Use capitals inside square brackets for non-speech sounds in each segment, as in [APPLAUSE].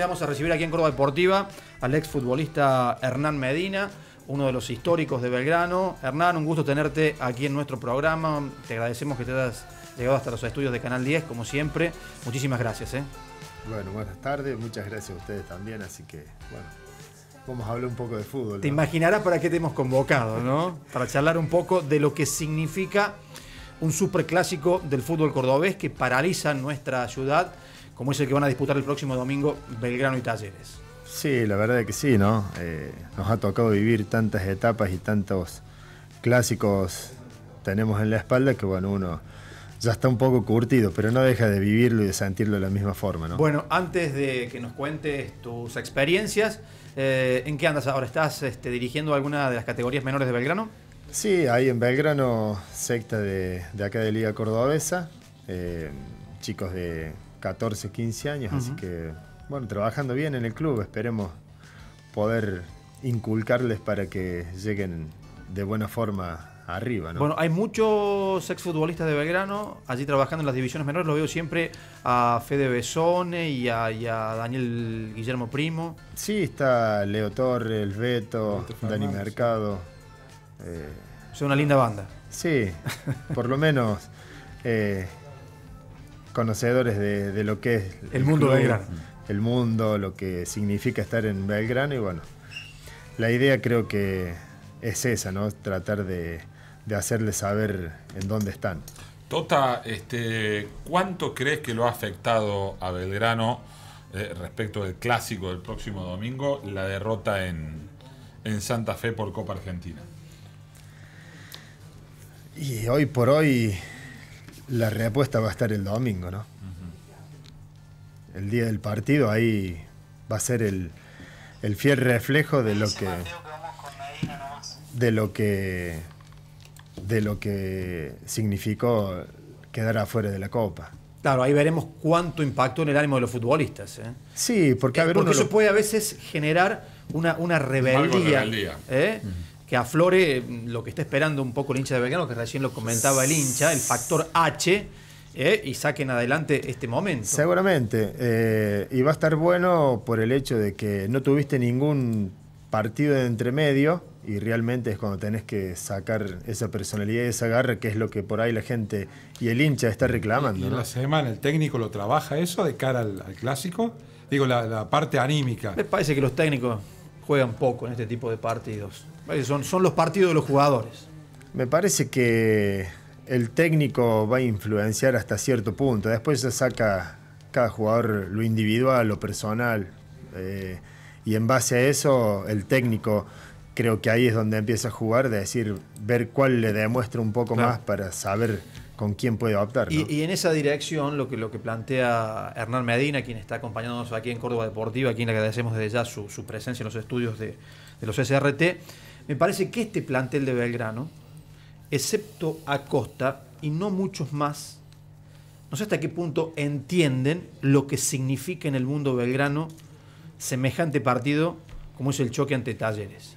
Vamos a recibir aquí en Córdoba Deportiva al exfutbolista Hernán Medina, uno de los históricos de Belgrano. Hernán, un gusto tenerte aquí en nuestro programa. Te agradecemos que te hayas llegado hasta los estudios de Canal 10, como siempre. Muchísimas gracias. ¿eh? Bueno, buenas tardes. Muchas gracias a ustedes también. Así que, bueno, Vamos a hablar un poco de fútbol. Te imaginarás para qué te hemos convocado, ¿no? para charlar un poco de lo que significa un superclásico del fútbol cordobés que paraliza nuestra ciudad como es que van a disputar el próximo domingo Belgrano y Talleres. Sí, la verdad que sí, ¿no? Eh, nos ha tocado vivir tantas etapas y tantos clásicos tenemos en la espalda que, bueno, uno ya está un poco curtido, pero no deja de vivirlo y de sentirlo de la misma forma, ¿no? Bueno, antes de que nos cuentes tus experiencias, eh, ¿en qué andas ahora? ¿Estás este, dirigiendo alguna de las categorías menores de Belgrano? Sí, ahí en Belgrano, secta de, acá de Liga Cordobesa, eh, chicos de 14, 15 años, así que, bueno, trabajando bien en el club, esperemos poder inculcarles para que lleguen de buena forma arriba. Bueno, hay muchos exfutbolistas de Belgrano allí trabajando en las divisiones menores. Lo veo siempre a Fede Besone y a, Daniel Guillermo Primo. Sí, está Leo Torres El Beto, Dani Mercado. Eh, es una linda banda. Sí, por lo menos [LAUGHS] eh, conocedores de, lo que es el, mundo Belgrano. El mundo, lo que significa estar en Belgrano y bueno, la idea creo que es esa, ¿no? Tratar de, hacerles saber en dónde están. Tota, este, ¿cuánto crees que lo ha afectado a Belgrano eh, respecto del clásico del próximo domingo la derrota en, en Santa Fe por Copa Argentina? Y hoy por hoy la reapuesta va a estar el domingo, ¿no? El día del partido ahí va a ser el, fiel reflejo de lo que, de lo que de lo que significó quedar afuera de la Copa. Claro, ahí veremos cuánto impactó en el ánimo de los futbolistas. ¿eh? Sí, porque, a ver, eh, eso puede a veces generar una, una rebeldía. ¿eh? que aflore mm, lo que está esperando un poco el hincha de Belgrano, que recién lo comentaba el hincha, el factor H, eh, y saquen adelante este momento. Seguramente, eh, y va a estar bueno por el hecho de que no tuviste ningún partido de entremedio, y realmente es cuando tenés que sacar esa personalidad y esa garra, que es lo que por ahí la gente y el hincha está reclamando. la semana el técnico lo trabaja eso de cara al, clásico, digo, la, la parte anímica. Me parece que los técnicos juegan poco en este tipo de partidos. Son, son los partidos de los jugadores. Me parece que el técnico va a influenciar hasta cierto punto. Después se saca cada jugador lo individual, lo personal. Eh, y en base a eso, el técnico creo que ahí es donde empieza a jugar, de decir, ver cuál le demuestra un poco más para saber con quién puede optar. Y, en esa dirección, lo que, lo que plantea Hernán Medina, quien está acompañándonos aquí en Córdoba Deportiva, a quien le agradecemos desde ya su, presencia en los estudios de los SRT, me parece que este plantel de Belgrano, excepto Acosta y no muchos más, no sé hasta qué punto entienden lo que significa en el mundo belgrano semejante partido como es el choque ante Talleres.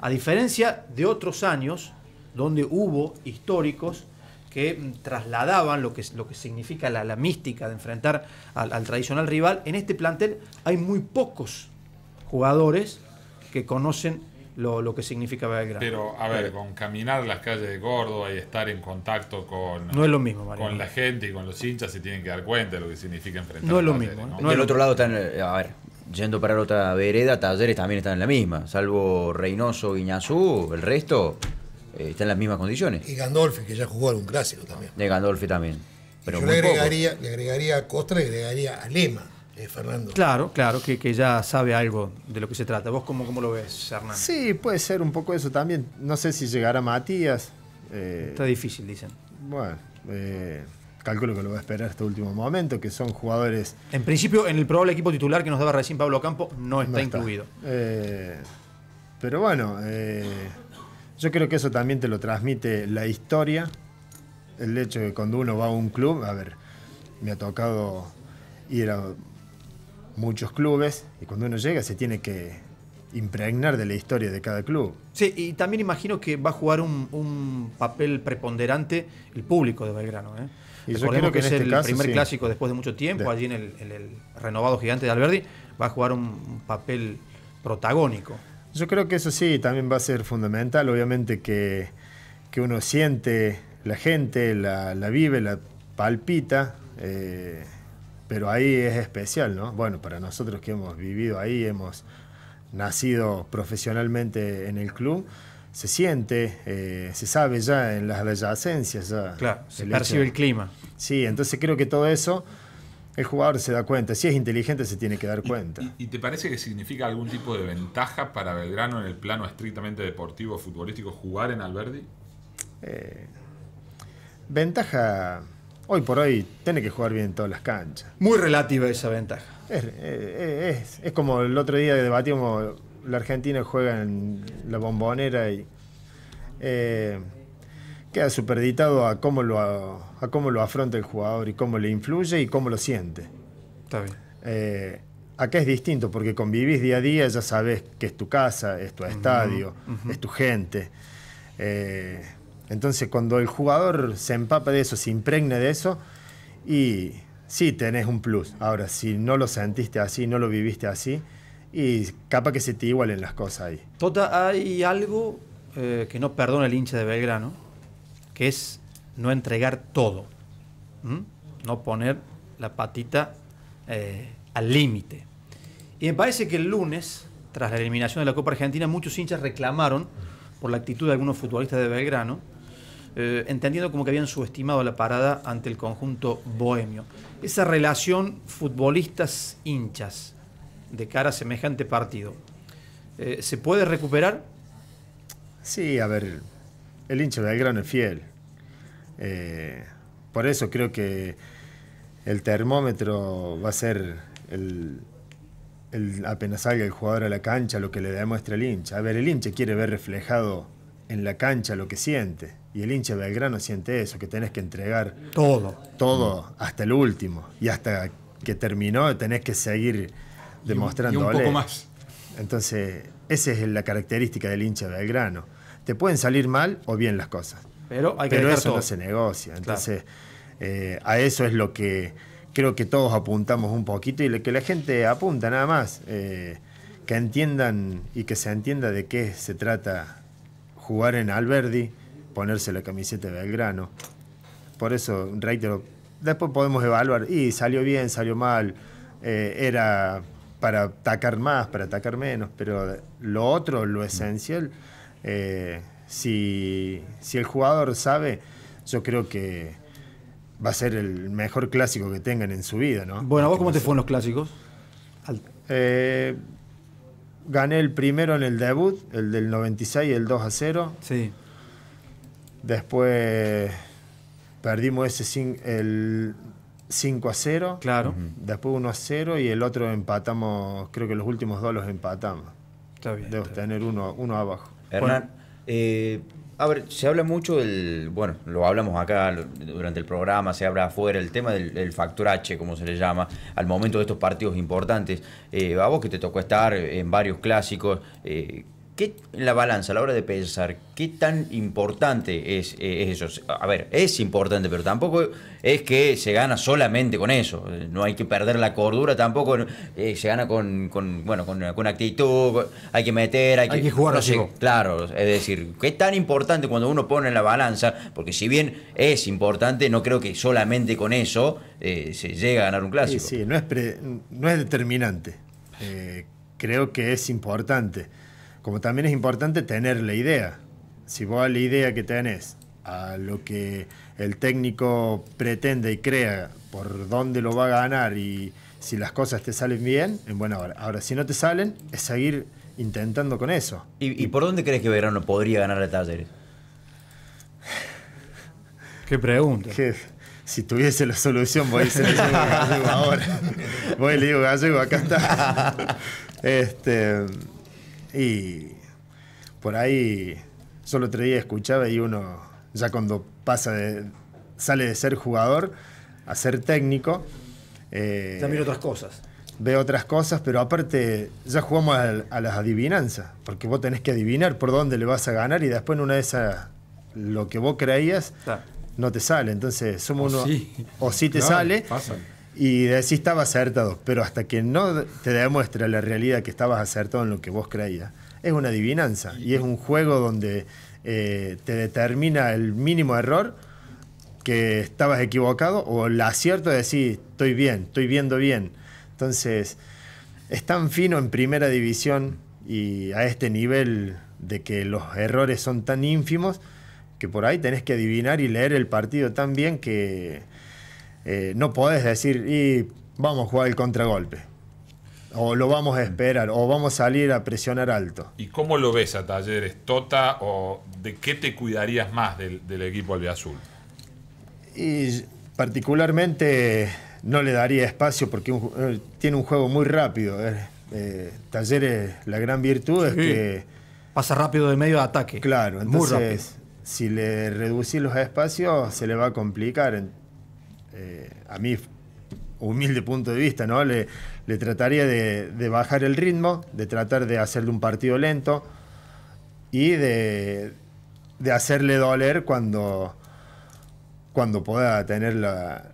A diferencia de otros años, donde hubo históricos que trasladaban lo que, lo que significa la, mística de enfrentar al, al tradicional rival, en este plantel hay muy pocos jugadores que conocen lo, que significa gran Pero, a ver, eh, con caminar las calles de Córdoba y estar en contacto con, no es lo mismo, con la gente y con los hinchas, se tienen que dar cuenta de lo que significa enfrentar. No es lo mismo. Del otro lado están, eh, a ver, yendo para la otra vereda, Talleres también están en la misma, salvo Reynoso, Guiñazú, el resto eh, está en las mismas condiciones. Y Gandolfi, que ya jugó algún clásico también. De Gandolfi también. Pero yo le agregaría, le agregaría a Costa, le agregaría a Lema. Eh, Fernando. Claro, claro, que, ya sabe algo de lo que se trata. ¿Vos cómo, lo ves, Hernán? Sí, puede ser un poco eso también. No sé si llegará Matías. Eh, está difícil, dicen. Bueno, eh, calculo que lo va a esperar hasta último momento, que son jugadores... En principio, en el probable equipo titular que nos daba recién Pablo Campo, no está, no está. incluido. pero bueno, yo creo que eso también te lo transmite la historia, el hecho de que cuando uno va a un club, a ver, me ha tocado ir a muchos clubes y cuando uno llega se tiene que impregnar de la historia de cada club. Sí, y también imagino que va a jugar un, papel preponderante el público de Belgrano. ¿eh? que, es el este primer clásico después de mucho tiempo, allí en el, renovado gigante de Alberdi, va a jugar un papel protagónico. Yo creo que eso sí, también va a ser fundamental, obviamente que, uno siente la gente, la, la vive, la palpita. Eh, pero ahí es especial, ¿no? Bueno, para nosotros que hemos vivido ahí, hemos nacido profesionalmente en el club, se siente, eh, se sabe ya en las adyacencias. claro, se percibe el clima. Sí, entonces creo que todo eso el jugador se da cuenta. Si es inteligente, se tiene que dar cuenta. ¿Y, te parece que significa algún tipo de ventaja para Belgrano en el plano estrictamente deportivo, futbolístico, jugar en Alberdi? Eh, ventaja hoy por hoy tiene que jugar bien en todas las canchas. Muy relativa esa ventaja. Es, es, como el otro día debatimos, la Argentina juega en la bombonera y eh, queda superditado a cómo, lo, a cómo lo afronta el jugador y cómo le influye y cómo lo siente. Está bien. Eh, acá es distinto porque convivís día a día, ya sabes que es tu casa, es tu estadio, es tu gente. Eh, entonces, cuando el jugador se empapa de eso, se impregne de eso, y sí tenés un plus. Ahora, si no lo sentiste así, no lo viviste así, y capaz que se te igualen las cosas ahí. Tota, hay algo eh, que no perdona el hincha de Belgrano, que es no entregar todo, no poner la patita eh, al límite. Y me parece que el lunes, tras la eliminación de la Copa Argentina, muchos hinchas reclamaron por la actitud de algunos futbolistas de Belgrano, eh, entendiendo como que habían subestimado la parada ante el conjunto bohemio. Esa relación futbolistas-hinchas de cara a semejante partido, eh, ¿se puede recuperar? Sí, a ver, el hincha de Gran es fiel. Eh, por eso creo que el termómetro va a ser el, el, apenas salga el jugador a la cancha, lo que le demuestra el hincha. A ver, el hincha quiere ver reflejado en la cancha lo que siente. Y el hincha Belgrano siente eso, que tenés que entregar todo. Todo, hasta el último. Y hasta que terminó, tenés que seguir demostrando. algo más. Entonces, esa es la característica del hincha Belgrano. Te pueden salir mal o bien las cosas. Pero, hay que eso no se negocia. Entonces, eh, a eso es lo que creo que todos apuntamos un poquito y lo que la gente apunta nada más. Eh, que entiendan y que se entienda de qué se trata jugar en Alberdi ponerse la camiseta de Belgrano. Por eso, reitero, después podemos evaluar, y salió bien, salió mal, eh, era para atacar más, para atacar menos, pero lo otro, lo mm. esencial, eh, si, si el jugador sabe, yo creo que va a ser el mejor clásico que tengan en su vida, ¿no? Bueno, ¿vos cómo te fueron los clásicos? Eh, gané el primero en el debut, el del 96, el 2 a 0. Sí. Después perdimos ese el 5 a 0. Claro. Después 1 a 0 y el otro empatamos, creo que los últimos dos los empatamos. Está bien. Debo tener Uno, uno abajo. Hernán, eh, a ver, se habla mucho del, bueno, lo hablamos acá durante el programa, se habla afuera, el tema del, factor H, como se le llama, al momento de estos partidos importantes. Eh, a vos que te tocó estar en varios clásicos, eh, la balanza, a la hora de pensar, qué tan importante eh, es, eso? A ver, es importante, pero tampoco es que se gana solamente con eso. No hay que perder la cordura, tampoco eh, se gana con, bueno, con, con, actitud, hay que meter, hay que, hay jugar. claro, es decir, qué tan importante cuando uno pone en la balanza, porque si bien es importante, no creo que solamente con eso eh, se llegue a ganar un clásico. Sí, no, es no es determinante. creo que es importante. Como también es importante tener la idea. Si vos la idea que tenés a lo que el técnico pretende y crea por dónde lo va a ganar y si las cosas te salen bien, en eh, buena hora. Ahora, si no te salen, es seguir intentando con eso. ¿Y, por dónde crees que Verano podría ganar el taller? Qué pregunta. si tuviese la solución, voy a a Gallego ahora. [LAUGHS] Voy a Gallego, acá está. Este. Y por ahí, solo otro día escuchaba y uno, ya cuando pasa de, sale de ser jugador a ser técnico. También eh, otras cosas. Ve otras cosas, pero aparte ya jugamos a, las adivinanzas, porque vos tenés que adivinar por dónde le vas a ganar y después en una de esas, lo que vos creías, no te sale. Entonces, somos uno. O sí te sale. Y decís, estaba acertado, pero hasta que no te demuestra la realidad que estabas acertado en lo que vos creías, es una adivinanza y es un juego donde eh, te determina el mínimo error que estabas equivocado o el acierto de decir, estoy bien, estoy viendo bien. Entonces, es tan fino en primera división y a este nivel de que los errores son tan ínfimos que por ahí tenés que adivinar y leer el partido tan bien que eh, no podés decir, y vamos a jugar el contragolpe. O lo vamos a mm. esperar, o vamos a salir a presionar alto. ¿Y cómo lo ves a Talleres, Tota, o de qué te cuidarías más del, equipo albiazul? Y particularmente no le daría espacio porque eh, tiene un juego muy rápido. Eh. Talleres, la gran virtud es que... Pasa rápido de medio a ataque. Claro, entonces si le reducís los espacios se le va a complicar. Eh, a mi humilde punto de vista, ¿no? Le, le trataría de, bajar el ritmo, de tratar de hacerle un partido lento y de, hacerle doler cuando, cuando pueda tener la,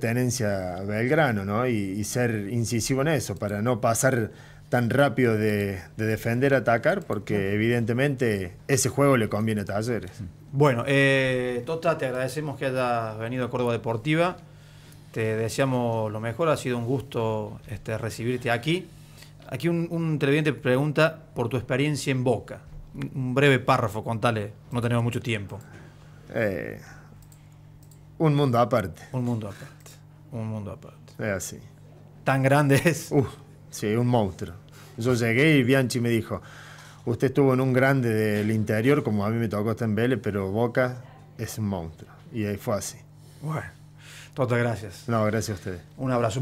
tenencia Belgrano, y ser incisivo en eso, para no pasar tan rápido de, defender, atacar, porque evidentemente ese juego le conviene a Talleres. Bueno, eh, Tota, te agradecemos que hayas venido a Córdoba Deportiva. Te deseamos lo mejor, ha sido un gusto este, recibirte aquí. Aquí un, un pregunta por tu experiencia en Boca. Un breve párrafo, contale, no tenemos mucho tiempo. Eh, un mundo aparte. Un mundo aparte. Un mundo aparte. Es así. Tan grande es. Sí, un monstruo. Yo llegué y Bianchi me dijo, usted estuvo en un grande del interior, como a mí me tocó estar en Vélez, pero Boca es un monstruo. Y ahí fue así. Bueno, todas gracias. No, gracias a ustedes. Un abrazo.